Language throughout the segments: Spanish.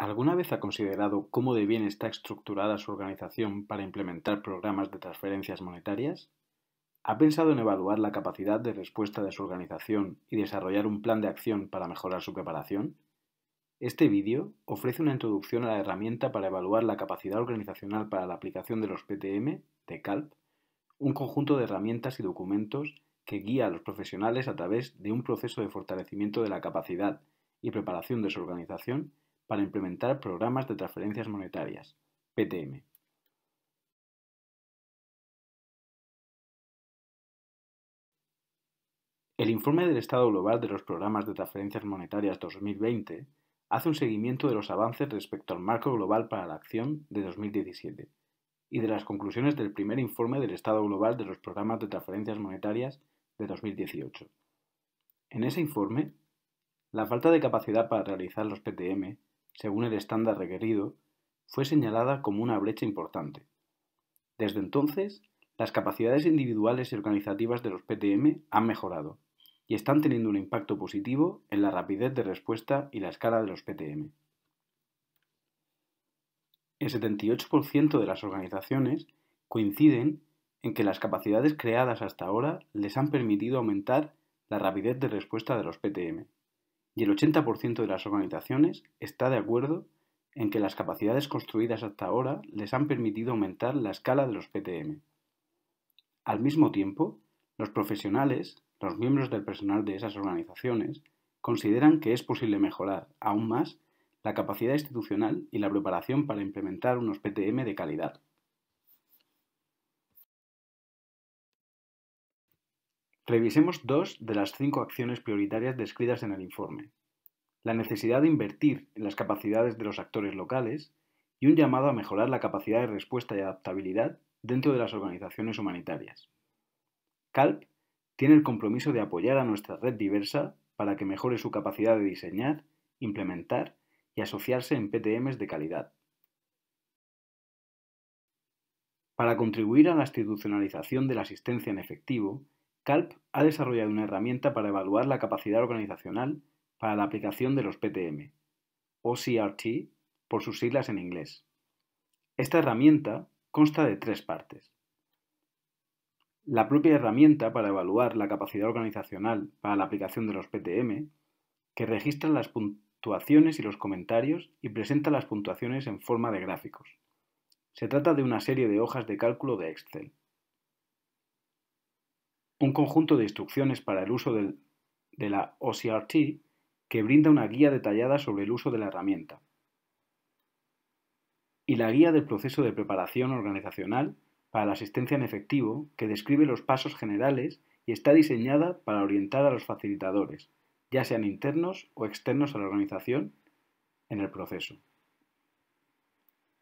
¿Alguna vez ha considerado cómo de bien está estructurada su organización para implementar programas de transferencias monetarias? ¿Ha pensado en evaluar la capacidad de respuesta de su organización y desarrollar un plan de acción para mejorar su preparación? Este vídeo ofrece una introducción a la herramienta para evaluar la capacidad organizacional para la aplicación de los PTM de CALP, un conjunto de herramientas y documentos que guía a los profesionales a través de un proceso de fortalecimiento de la capacidad y preparación de su organización para implementar programas de transferencias monetarias, PTM. El informe del Estado Global de los Programas de Transferencias Monetarias 2020 hace un seguimiento de los avances respecto al Marco Global para la Acción de 2017 y de las conclusiones del primer informe del Estado Global de los Programas de Transferencias Monetarias de 2018. En ese informe, la falta de capacidad para realizar los PTM según el estándar requerido, fue señalada como una brecha importante. Desde entonces, las capacidades individuales y organizativas de los PTM han mejorado y están teniendo un impacto positivo en la rapidez de respuesta y la escala de los PTM. El 78% de las organizaciones coinciden en que las capacidades creadas hasta ahora les han permitido aumentar la rapidez de respuesta de los PTM y el 80% de las organizaciones está de acuerdo en que las capacidades construidas hasta ahora les han permitido aumentar la escala de los PTM. Al mismo tiempo, los profesionales, los miembros del personal de esas organizaciones, consideran que es posible mejorar aún más la capacidad institucional y la preparación para implementar unos PTM de calidad. Revisemos dos de las cinco acciones prioritarias descritas en el informe. La necesidad de invertir en las capacidades de los actores locales y un llamado a mejorar la capacidad de respuesta y adaptabilidad dentro de las organizaciones humanitarias. CALP tiene el compromiso de apoyar a nuestra red diversa para que mejore su capacidad de diseñar, implementar y asociarse en PTMs de calidad. Para contribuir a la institucionalización de la asistencia en efectivo, Calp ha desarrollado una herramienta para evaluar la capacidad organizacional para la aplicación de los PTM, OCRT por sus siglas en inglés. Esta herramienta consta de tres partes. La propia herramienta para evaluar la capacidad organizacional para la aplicación de los PTM, que registra las puntuaciones y los comentarios y presenta las puntuaciones en forma de gráficos. Se trata de una serie de hojas de cálculo de Excel un conjunto de instrucciones para el uso de la OCRT que brinda una guía detallada sobre el uso de la herramienta y la guía del proceso de preparación organizacional para la asistencia en efectivo que describe los pasos generales y está diseñada para orientar a los facilitadores, ya sean internos o externos a la organización, en el proceso.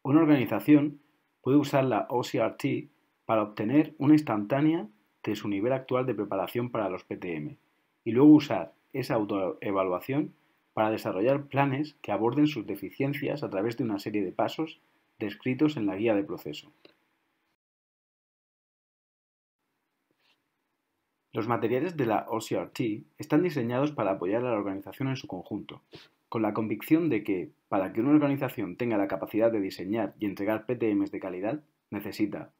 Una organización puede usar la OCRT para obtener una instantánea de su nivel actual de preparación para los PTM y luego usar esa autoevaluación para desarrollar planes que aborden sus deficiencias a través de una serie de pasos descritos en la guía de proceso. Los materiales de la OCRT están diseñados para apoyar a la organización en su conjunto, con la convicción de que, para que una organización tenga la capacidad de diseñar y entregar PTMs de calidad, necesita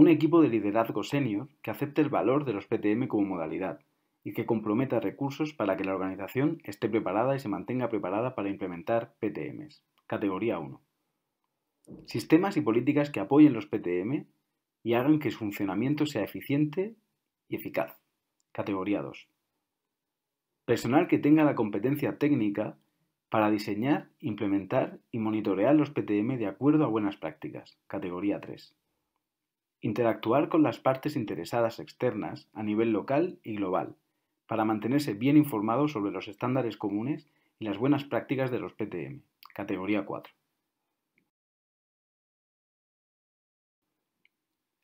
un equipo de liderazgo senior que acepte el valor de los PTM como modalidad y que comprometa recursos para que la organización esté preparada y se mantenga preparada para implementar PTMs. Categoría 1. Sistemas y políticas que apoyen los PTM y hagan que su funcionamiento sea eficiente y eficaz. Categoría 2. Personal que tenga la competencia técnica para diseñar, implementar y monitorear los PTM de acuerdo a buenas prácticas. Categoría 3 interactuar con las partes interesadas externas a nivel local y global, para mantenerse bien informado sobre los estándares comunes y las buenas prácticas de los PTM, categoría 4.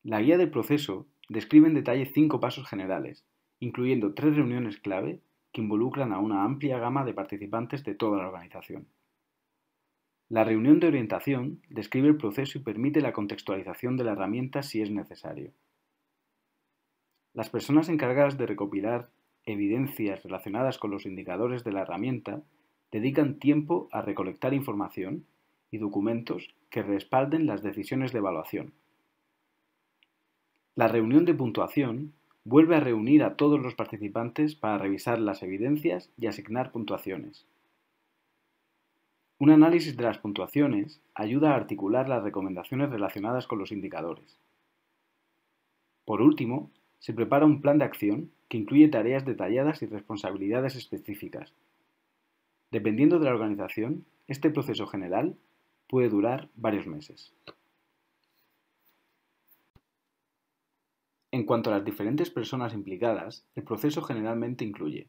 La guía del proceso describe en detalle cinco pasos generales, incluyendo tres reuniones clave que involucran a una amplia gama de participantes de toda la organización. La reunión de orientación describe el proceso y permite la contextualización de la herramienta si es necesario. Las personas encargadas de recopilar evidencias relacionadas con los indicadores de la herramienta dedican tiempo a recolectar información y documentos que respalden las decisiones de evaluación. La reunión de puntuación vuelve a reunir a todos los participantes para revisar las evidencias y asignar puntuaciones. Un análisis de las puntuaciones ayuda a articular las recomendaciones relacionadas con los indicadores. Por último, se prepara un plan de acción que incluye tareas detalladas y responsabilidades específicas. Dependiendo de la organización, este proceso general puede durar varios meses. En cuanto a las diferentes personas implicadas, el proceso generalmente incluye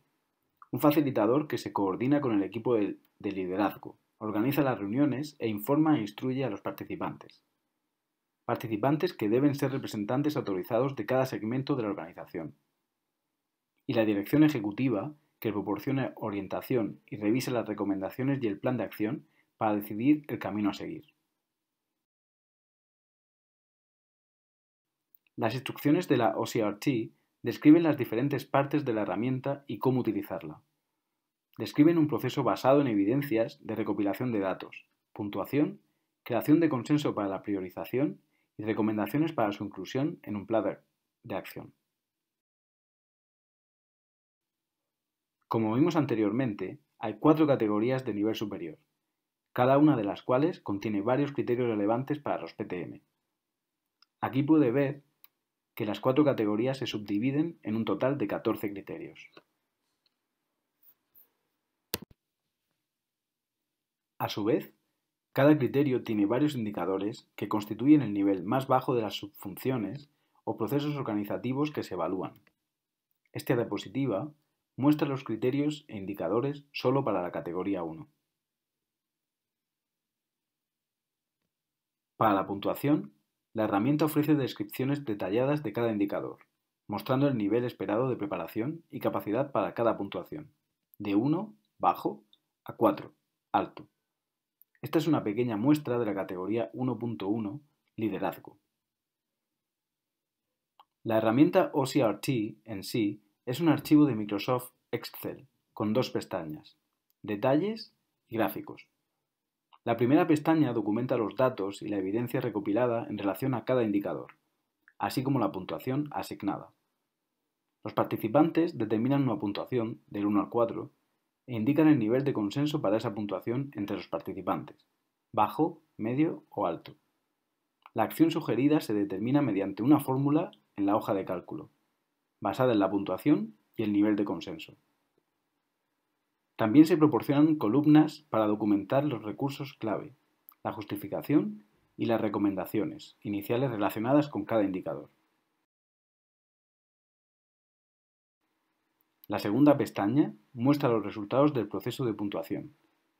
un facilitador que se coordina con el equipo de, liderazgo, organiza las reuniones e informa e instruye a los participantes. Participantes que deben ser representantes autorizados de cada segmento de la organización. Y la dirección ejecutiva que proporciona orientación y revisa las recomendaciones y el plan de acción para decidir el camino a seguir. Las instrucciones de la OCRT describen las diferentes partes de la herramienta y cómo utilizarla describen un proceso basado en evidencias de recopilación de datos, puntuación, creación de consenso para la priorización y recomendaciones para su inclusión en un plan de acción. Como vimos anteriormente, hay cuatro categorías de nivel superior, cada una de las cuales contiene varios criterios relevantes para los PTM. Aquí puede ver que las cuatro categorías se subdividen en un total de 14 criterios. A su vez, cada criterio tiene varios indicadores que constituyen el nivel más bajo de las subfunciones o procesos organizativos que se evalúan. Esta diapositiva muestra los criterios e indicadores solo para la categoría 1. Para la puntuación, la herramienta ofrece descripciones detalladas de cada indicador, mostrando el nivel esperado de preparación y capacidad para cada puntuación, de 1, bajo, a 4, alto. Esta es una pequeña muestra de la categoría 1.1 Liderazgo. La herramienta OCRT en sí es un archivo de Microsoft Excel con dos pestañas, Detalles y Gráficos. La primera pestaña documenta los datos y la evidencia recopilada en relación a cada indicador, así como la puntuación asignada. Los participantes determinan una puntuación del 1 al 4 e indican el nivel de consenso para esa puntuación entre los participantes, bajo, medio o alto. La acción sugerida se determina mediante una fórmula en la hoja de cálculo, basada en la puntuación y el nivel de consenso. También se proporcionan columnas para documentar los recursos clave, la justificación y las recomendaciones iniciales relacionadas con cada indicador. La segunda pestaña muestra los resultados del proceso de puntuación,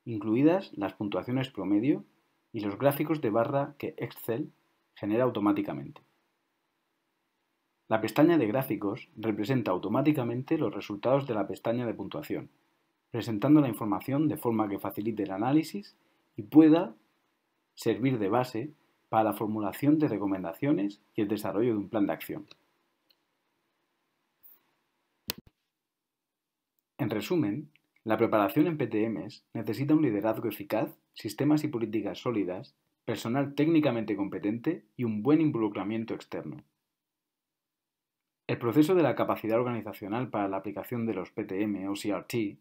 incluidas las puntuaciones promedio y los gráficos de barra que Excel genera automáticamente. La pestaña de gráficos representa automáticamente los resultados de la pestaña de puntuación, presentando la información de forma que facilite el análisis y pueda servir de base para la formulación de recomendaciones y el desarrollo de un plan de acción. En resumen, la preparación en PTMs necesita un liderazgo eficaz, sistemas y políticas sólidas, personal técnicamente competente y un buen involucramiento externo. El proceso de la capacidad organizacional para la aplicación de los PTM o CRT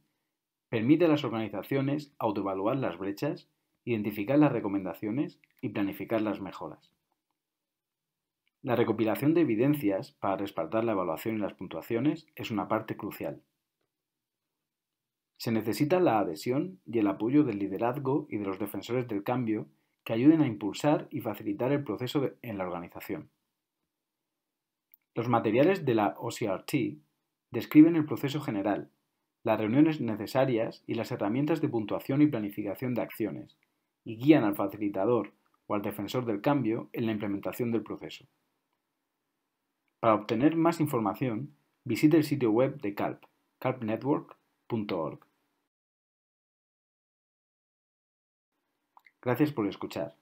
permite a las organizaciones autoevaluar las brechas, identificar las recomendaciones y planificar las mejoras. La recopilación de evidencias para respaldar la evaluación y las puntuaciones es una parte crucial. Se necesita la adhesión y el apoyo del liderazgo y de los defensores del cambio que ayuden a impulsar y facilitar el proceso en la organización. Los materiales de la OCRT describen el proceso general, las reuniones necesarias y las herramientas de puntuación y planificación de acciones, y guían al facilitador o al defensor del cambio en la implementación del proceso. Para obtener más información, visite el sitio web de CALP, calpnetwork.org. Gracias por escuchar.